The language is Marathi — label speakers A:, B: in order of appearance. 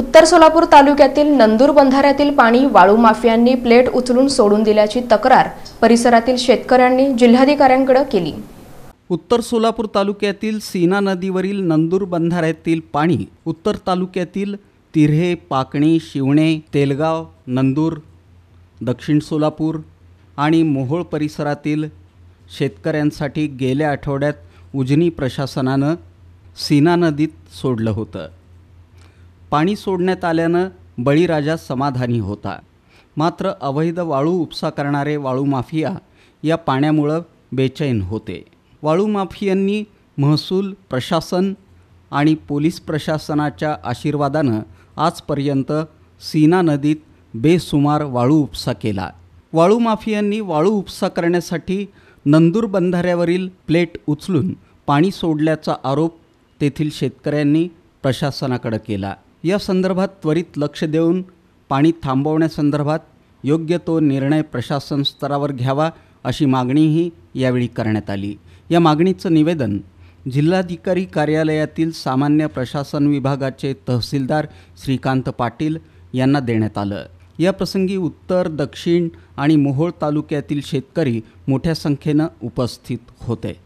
A: उत्तर सोलापूर तालुक्यातील नंदूर बंधाऱ्यातील पाणी वाळू माफियांनी प्लेट उचलून सोडून दिल्याची तक्रार परिसरातील शेतकऱ्यांनी जिल्हाधिकाऱ्यांकडे केली
B: उत्तर सोलापूर तालुक्यातील सीना नदीवरील नंदूर बंधाऱ्यातील पाणी उत्तर तालुक्यातील तिर्हे पाकणी शिवणे तेलगाव नंदूर दक्षिण सोलापूर आणि मोहोळ परिसरातील शेतकऱ्यांसाठी गेल्या आठवड्यात उजनी प्रशासनानं सीना नदीत सोडलं होतं पाणी सोडण्यात आल्यानं बळीराजा समाधानी होता मात्र अवैध वाळू उपसा करणारे वाळू माफिया या पाण्यामुळं बेचैन होते वाळू माफियांनी महसूल प्रशासन आणि पोलीस प्रशासनाच्या आशीर्वादानं आजपर्यंत सीना नदीत बेसुमार वाळू उपसा केला वाळू माफियांनी वाळू उपसा करण्यासाठी नंदूर बंधाऱ्यावरील प्लेट उचलून पाणी सोडल्याचा आरोप तेथील शेतकऱ्यांनी प्रशासनाकडे केला या संदर्भात त्वरित लक्ष देऊन पाणी थांबवण्यासंदर्भात योग्य तो निर्णय प्रशासन स्तरावर घ्यावा अशी मागणीही यावेळी करण्यात आली या मागणीचं निवेदन जिल्हाधिकारी कार्यालयातील सामान्य प्रशासन विभागाचे तहसीलदार श्रीकांत पाटील यांना देण्यात आलं या प्रसंगी उत्तर दक्षिण आणि मोहोळ तालुक्यातील शेतकरी मोठ्या संख्येनं उपस्थित होते